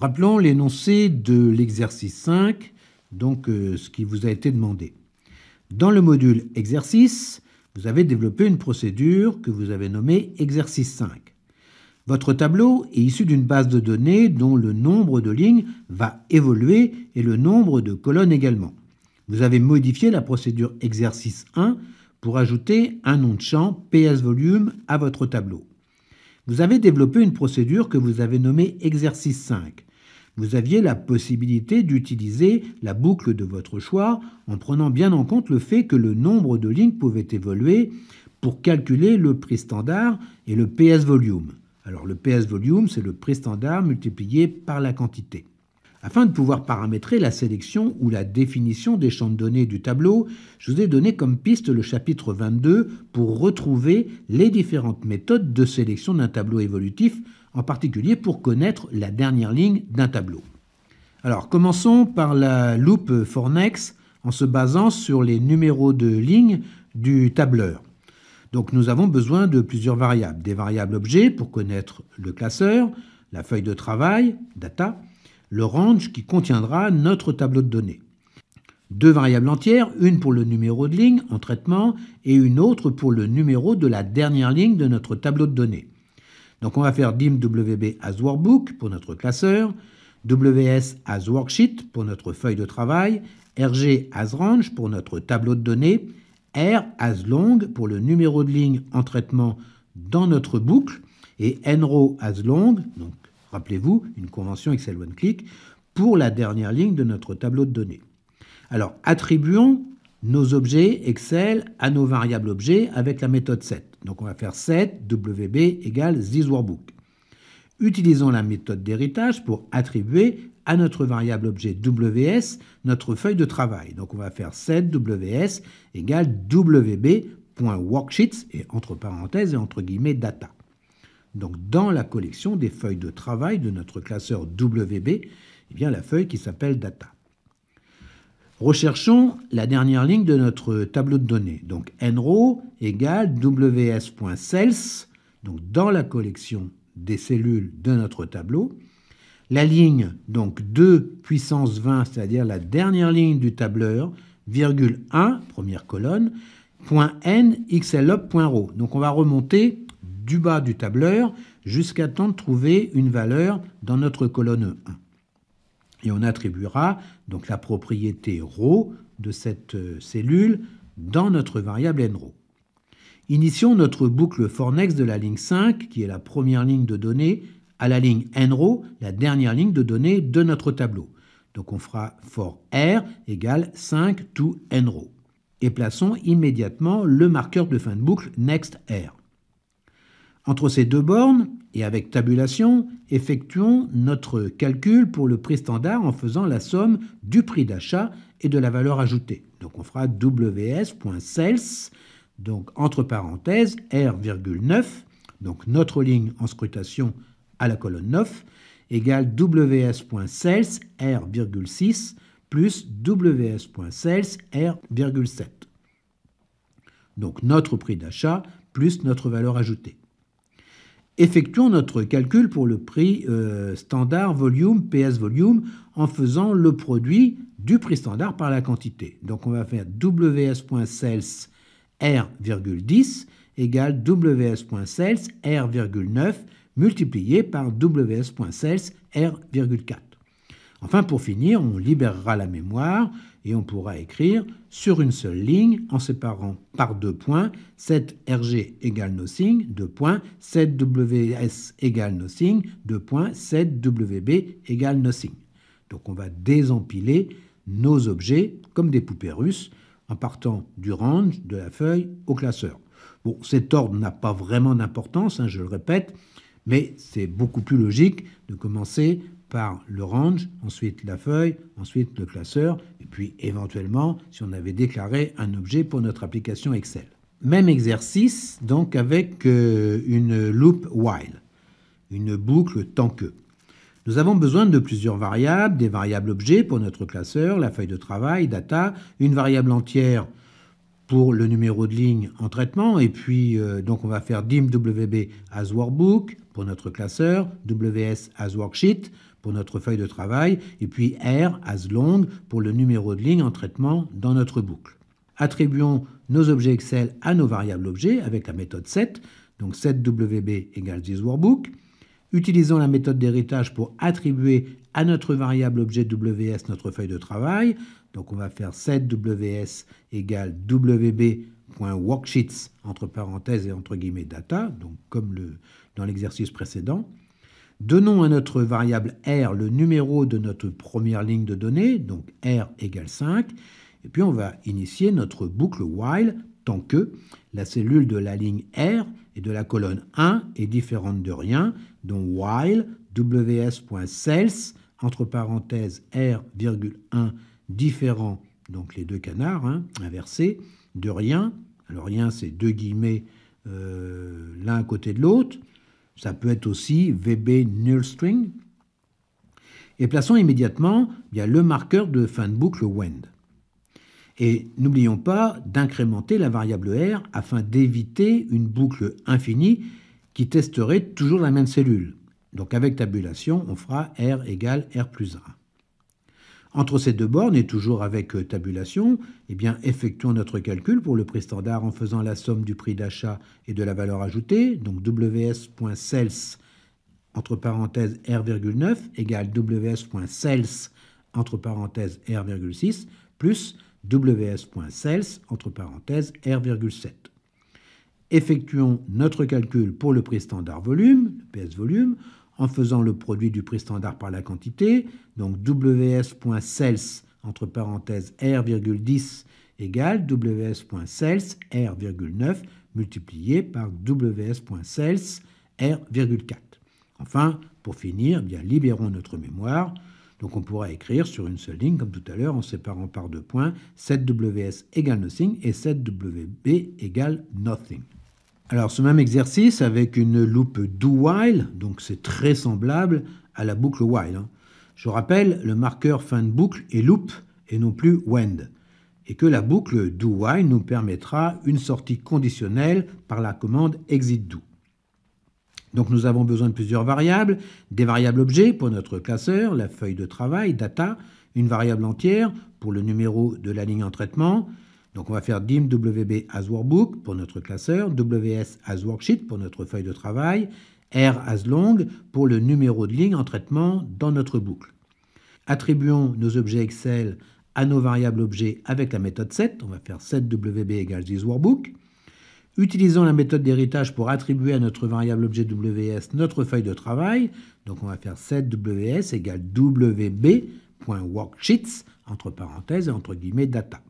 Rappelons l'énoncé de l'exercice 5, donc euh, ce qui vous a été demandé. Dans le module exercice, vous avez développé une procédure que vous avez nommée exercice 5. Votre tableau est issu d'une base de données dont le nombre de lignes va évoluer et le nombre de colonnes également. Vous avez modifié la procédure exercice 1 pour ajouter un nom de champ PS volume à votre tableau. Vous avez développé une procédure que vous avez nommée exercice 5 vous aviez la possibilité d'utiliser la boucle de votre choix en prenant bien en compte le fait que le nombre de lignes pouvait évoluer pour calculer le prix standard et le PS volume. Alors le PS volume, c'est le prix standard multiplié par la quantité. Afin de pouvoir paramétrer la sélection ou la définition des champs de données du tableau, je vous ai donné comme piste le chapitre 22 pour retrouver les différentes méthodes de sélection d'un tableau évolutif en particulier pour connaître la dernière ligne d'un tableau. Alors commençons par la loupe Fornex en se basant sur les numéros de ligne du tableur. Donc nous avons besoin de plusieurs variables. Des variables objets pour connaître le classeur, la feuille de travail, data, le range qui contiendra notre tableau de données. Deux variables entières, une pour le numéro de ligne en traitement et une autre pour le numéro de la dernière ligne de notre tableau de données. Donc on va faire dimwb as workbook pour notre classeur, ws as worksheet pour notre feuille de travail, rg as range pour notre tableau de données, r as long pour le numéro de ligne en traitement dans notre boucle et nrow as long, donc rappelez-vous, une convention Excel One Click pour la dernière ligne de notre tableau de données. Alors attribuons nos objets Excel à nos variables objets avec la méthode set. Donc on va faire set wb égale this workbook. Utilisons la méthode d'héritage pour attribuer à notre variable objet ws notre feuille de travail. Donc on va faire set ws égale wb.worksheets et entre parenthèses et entre guillemets data. Donc dans la collection des feuilles de travail de notre classeur wb, eh bien la feuille qui s'appelle data. Recherchons la dernière ligne de notre tableau de données. Donc nRO égale ws.cells, donc dans la collection des cellules de notre tableau. La ligne, donc 2 puissance 20, c'est-à-dire la dernière ligne du tableur, virgule 1, première colonne, point n, Donc on va remonter du bas du tableur jusqu'à temps de trouver une valeur dans notre colonne 1 et on attribuera donc la propriété row de cette euh, cellule dans notre variable nrow. Initions notre boucle next de la ligne 5, qui est la première ligne de données, à la ligne nrow, la dernière ligne de données de notre tableau. Donc on fera for r égale 5 to nrow, Et plaçons immédiatement le marqueur de fin de boucle next r. Entre ces deux bornes, et avec tabulation, effectuons notre calcul pour le prix standard en faisant la somme du prix d'achat et de la valeur ajoutée. Donc on fera WS.sales, donc entre parenthèses R,9, donc notre ligne en scrutation à la colonne 9, égale WS.sales R,6 plus WS.sales R,7. Donc notre prix d'achat plus notre valeur ajoutée effectuons notre calcul pour le prix euh, standard volume, PS volume, en faisant le produit du prix standard par la quantité. Donc on va faire WS.sales R,10 égale WS.sales R,9 multiplié par WS.sales R,4. Enfin, pour finir, on libérera la mémoire et on pourra écrire sur une seule ligne en séparant par deux points 7RG égale nothing, deux points 7WS égale nothing, deux points 7WB égale nothing. Donc on va désempiler nos objets comme des poupées russes en partant du range, de la feuille au classeur. Bon, cet ordre n'a pas vraiment d'importance, hein, je le répète, mais c'est beaucoup plus logique de commencer par le range, ensuite la feuille, ensuite le classeur, et puis éventuellement si on avait déclaré un objet pour notre application Excel. Même exercice, donc avec euh, une loop while, une boucle tant que. Nous avons besoin de plusieurs variables, des variables objets pour notre classeur, la feuille de travail, data, une variable entière pour le numéro de ligne en traitement, et puis euh, donc on va faire dim wb as workbook pour notre classeur, ws as worksheet pour notre feuille de travail, et puis R, as long, pour le numéro de ligne en traitement dans notre boucle. Attribuons nos objets Excel à nos variables objets avec la méthode set, donc setwb égale workbook. Utilisons la méthode d'héritage pour attribuer à notre variable objet WS notre feuille de travail. Donc on va faire setWS égale wb.worksheets entre parenthèses et entre guillemets data, donc comme le, dans l'exercice précédent. Donnons à notre variable R le numéro de notre première ligne de données, donc R égale 5, et puis on va initier notre boucle while tant que la cellule de la ligne R et de la colonne 1 est différente de rien, dont while ws.cells, entre parenthèses R,1 différent, donc les deux canards hein, inversés, de rien, alors rien c'est deux guillemets euh, l'un à côté de l'autre, ça peut être aussi VB null string. Et plaçons immédiatement le marqueur de fin de boucle WEND. Et n'oublions pas d'incrémenter la variable R afin d'éviter une boucle infinie qui testerait toujours la même cellule. Donc avec tabulation, on fera R égale R plus 1. Entre ces deux bornes, et toujours avec euh, tabulation, eh effectuons notre calcul pour le prix standard en faisant la somme du prix d'achat et de la valeur ajoutée, donc WS.CELS entre parenthèses R,9 égale WS.CELS entre parenthèses R,6 plus WS.CELS entre parenthèses R,7. Effectuons notre calcul pour le prix standard volume, le PS volume, en faisant le produit du prix standard par la quantité, donc WS.CELS entre parenthèses R,10 égale WS.CELS R,9 multiplié par WS.CELS R,4. Enfin, pour finir, eh bien libérons notre mémoire. Donc on pourra écrire sur une seule ligne, comme tout à l'heure, en séparant par deux points, 7WS égale nothing et 7WB égale nothing. Alors ce même exercice avec une loupe do while, donc c'est très semblable à la boucle while. Hein. Je rappelle, le marqueur fin de boucle est loop et non plus wend, et que la boucle do while nous permettra une sortie conditionnelle par la commande exit do. Donc nous avons besoin de plusieurs variables, des variables objets pour notre classeur, la feuille de travail, data, une variable entière pour le numéro de la ligne en traitement, donc on va faire dim wb as workbook pour notre classeur, ws as worksheet pour notre feuille de travail, r as long pour le numéro de ligne en traitement dans notre boucle. Attribuons nos objets Excel à nos variables objets avec la méthode set. On va faire wb égale this workbook. Utilisons la méthode d'héritage pour attribuer à notre variable objet ws notre feuille de travail. Donc on va faire setws égale wb.worksheets entre parenthèses et entre guillemets data.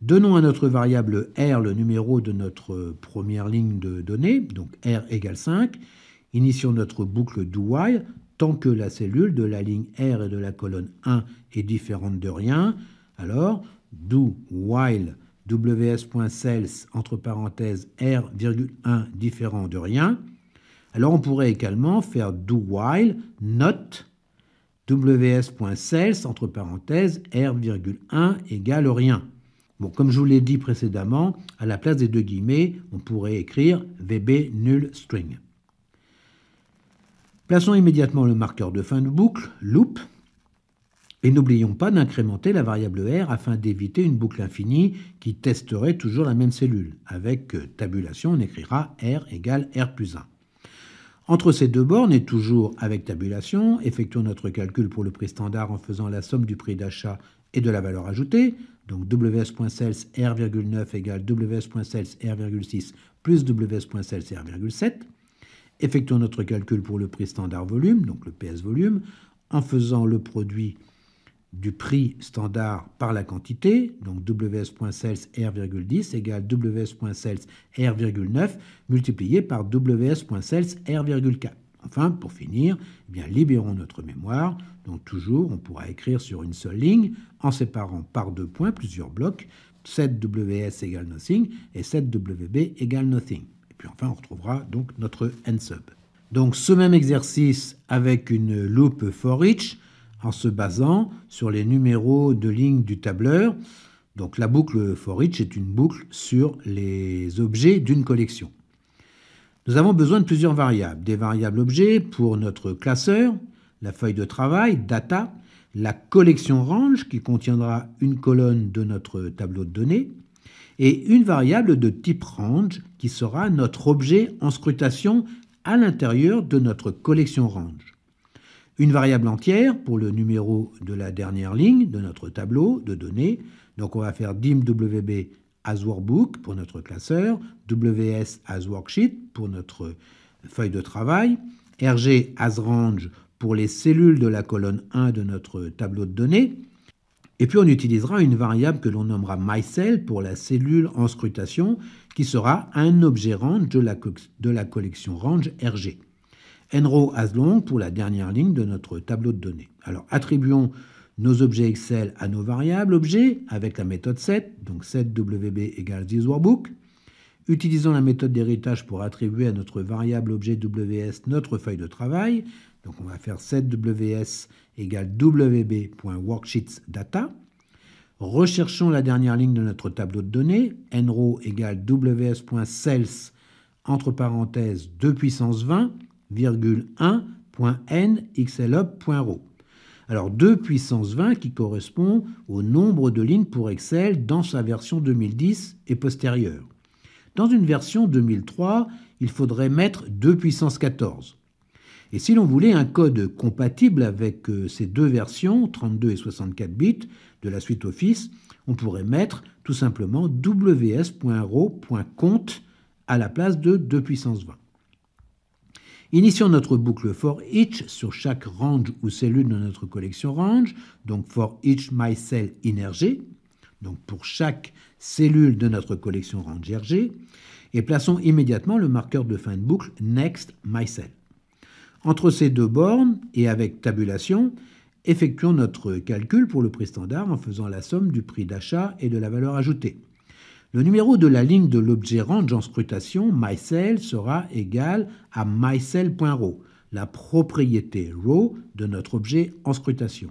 Donnons à notre variable R le numéro de notre première ligne de données, donc R égale 5. Initions notre boucle do while tant que la cellule de la ligne R et de la colonne 1 est différente de rien. Alors, do while ws.cells entre parenthèses r,1 différent de rien. Alors on pourrait également faire do while not ws.cells entre parenthèses r,1 égale rien comme je vous l'ai dit précédemment, à la place des deux guillemets, on pourrait écrire VB null string. Plaçons immédiatement le marqueur de fin de boucle, loop, et n'oublions pas d'incrémenter la variable R afin d'éviter une boucle infinie qui testerait toujours la même cellule. Avec euh, tabulation, on écrira R égale R plus 1. Entre ces deux bornes, et toujours avec tabulation, effectuons notre calcul pour le prix standard en faisant la somme du prix d'achat et de la valeur ajoutée. Donc ws.cells r,9 égale ws.cells r,6 plus ws.cells r,7. Effectuons notre calcul pour le prix standard volume, donc le PS volume, en faisant le produit du prix standard par la quantité, donc ws.cells r,10 égale ws.cells r,9 multiplié par ws.cells r,4. Enfin, pour finir, eh bien, libérons notre mémoire, donc toujours on pourra écrire sur une seule ligne en séparant par deux points plusieurs blocs, 7ws égale nothing et 7wb égale nothing. Et puis enfin, on retrouvera donc notre n sub. Donc ce même exercice avec une loupe for each en se basant sur les numéros de ligne du tableur. Donc la boucle for each est une boucle sur les objets d'une collection. Nous avons besoin de plusieurs variables. Des variables objets pour notre classeur, la feuille de travail, data, la collection range qui contiendra une colonne de notre tableau de données, et une variable de type range qui sera notre objet en scrutation à l'intérieur de notre collection range. Une variable entière pour le numéro de la dernière ligne de notre tableau de données. Donc on va faire dimwb as workbook pour notre classeur, WS as worksheet pour notre feuille de travail, RG as range pour les cellules de la colonne 1 de notre tableau de données. Et puis on utilisera une variable que l'on nommera myCell pour la cellule en scrutation qui sera un objet range de la, de la collection range RG. NROW as long pour la dernière ligne de notre tableau de données. Alors attribuons nos objets Excel à nos variables objets avec la méthode set, donc WB égale workbook. Utilisons la méthode d'héritage pour attribuer à notre variable objet ws notre feuille de travail. Donc on va faire setws égale wb.worksheetsdata. Recherchons la dernière ligne de notre tableau de données, nrow égale WS.Cells entre parenthèses 2 puissance 20, alors 2 puissance 20 qui correspond au nombre de lignes pour Excel dans sa version 2010 et postérieure. Dans une version 2003, il faudrait mettre 2 puissance 14. Et si l'on voulait un code compatible avec euh, ces deux versions, 32 et 64 bits, de la suite Office, on pourrait mettre tout simplement ws.ro.compte à la place de 2 puissance 20. Initions notre boucle for each sur chaque range ou cellule de notre collection range, donc for each my cell in donc pour chaque cellule de notre collection range RG, et plaçons immédiatement le marqueur de fin de boucle next my Entre ces deux bornes et avec tabulation, effectuons notre calcul pour le prix standard en faisant la somme du prix d'achat et de la valeur ajoutée. Le numéro de la ligne de l'objet range en scrutation, myCell, sera égal à myCell.row, la propriété row de notre objet en scrutation.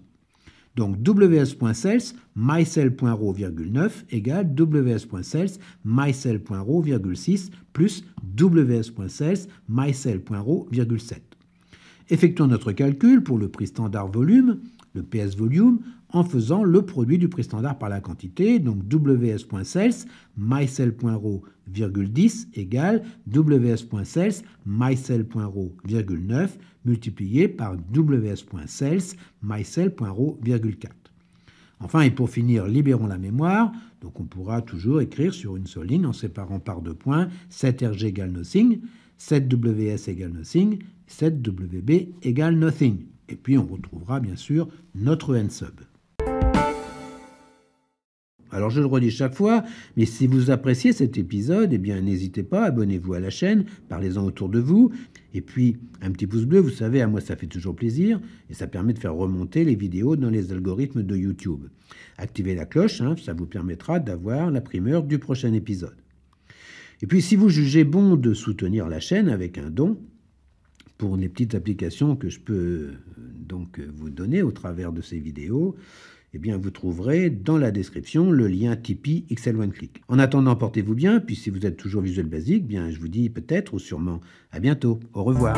Donc ws.cells mycell.row, égale ws.cells mycell.row, plus ws.cells mycell.row, 7. Effectuons notre calcul pour le prix standard volume, le PS volume, en faisant le produit du prix standard par la quantité, donc WS.CELS mycel.ro, 10 égale WS.CELS virgule 9, multiplié par ws.sales, 4. Enfin, et pour finir, libérons la mémoire. Donc on pourra toujours écrire sur une seule ligne en séparant par deux points 7RG égale nothing. 7WS égale nothing, 7WB égale nothing. Et puis on retrouvera bien sûr notre n sub. Alors je le redis chaque fois, mais si vous appréciez cet épisode, eh bien n'hésitez pas, abonnez-vous à la chaîne, parlez-en autour de vous, et puis un petit pouce bleu, vous savez, à moi ça fait toujours plaisir, et ça permet de faire remonter les vidéos dans les algorithmes de YouTube. Activez la cloche, hein, ça vous permettra d'avoir la primeur du prochain épisode. Et puis si vous jugez bon de soutenir la chaîne avec un don, pour les petites applications que je peux euh, donc euh, vous donner au travers de ces vidéos, eh bien vous trouverez dans la description le lien Tipeee XL One Click. En attendant, portez-vous bien, puis si vous êtes toujours visuel basique, bien je vous dis peut-être ou sûrement à bientôt. Au revoir.